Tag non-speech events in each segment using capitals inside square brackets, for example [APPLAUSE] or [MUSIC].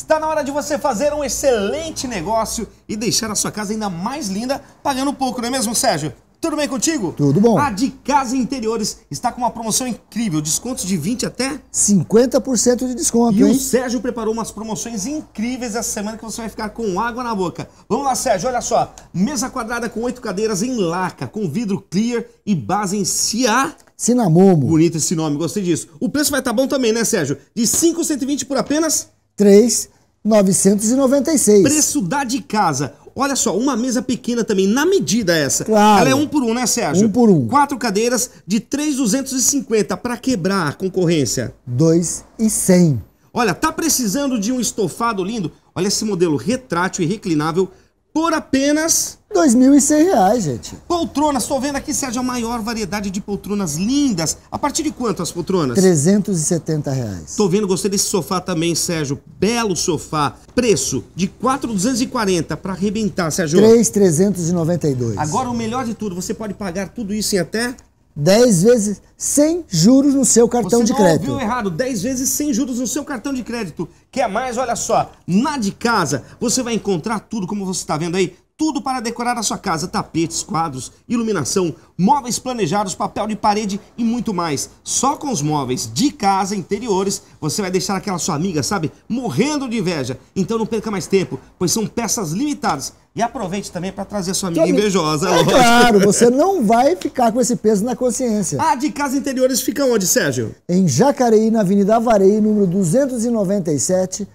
Está na hora de você fazer um excelente negócio e deixar a sua casa ainda mais linda, pagando pouco, não é mesmo, Sérgio? Tudo bem contigo? Tudo bom. A de Casa Interiores está com uma promoção incrível, descontos de 20 até 50% de desconto. E hein? o Sérgio preparou umas promoções incríveis essa semana que você vai ficar com água na boca. Vamos lá, Sérgio, olha só. Mesa quadrada com oito cadeiras em laca, com vidro clear e base em CIA. Cinamomo. Bonito esse nome, gostei disso. O preço vai estar tá bom também, né, Sérgio? De 5,120 por apenas 3,996. Preço da de casa. Olha só, uma mesa pequena também, na medida essa. Claro. Ela é um por um, né, Sérgio? Um por um. Quatro cadeiras de 3,250 para quebrar a concorrência. 2,100. Olha, tá precisando de um estofado lindo? Olha esse modelo retrátil e reclinável por apenas... R$ 2.100, gente. Poltronas, estou vendo aqui, Sérgio, a maior variedade de poltronas lindas. A partir de quanto as poltronas? R$ 370,00. Reais. Tô vendo, gostei desse sofá também, Sérgio. Belo sofá. Preço de R$ 4.240 para arrebentar, Sérgio. R$ 3.392. Agora, o melhor de tudo, você pode pagar tudo isso em até... 10 vezes sem juros no seu cartão Você de crédito. Você ouviu errado, 10 vezes sem juros no seu cartão de crédito. Quer mais? Olha só, na de casa você vai encontrar tudo como você está vendo aí, tudo para decorar a sua casa: tapetes, quadros, iluminação, móveis planejados, papel de parede e muito mais. Só com os móveis de casa interiores você vai deixar aquela sua amiga, sabe, morrendo de inveja. Então não perca mais tempo, pois são peças limitadas e aproveite também para trazer sua amiga invejosa. É, claro, [LAUGHS] você não vai ficar com esse peso na consciência. Ah, de Casa Interiores fica onde, Sérgio? Em Jacareí, na Avenida Avarei, número 297,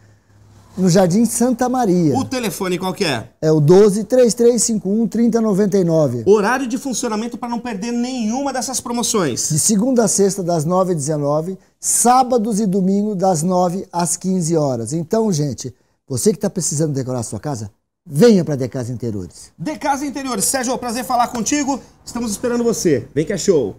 no Jardim Santa Maria. O telefone qual que é? É o 12 3351 3099. Horário de funcionamento para não perder nenhuma dessas promoções. De segunda a sexta das 9 às 19, sábados e domingo das 9 às 15 horas. Então, gente, você que está precisando decorar a sua casa, Venha para Decasa Interiores. Decasa Interiores. Sérgio, prazer falar contigo. Estamos esperando você. Vem que é show.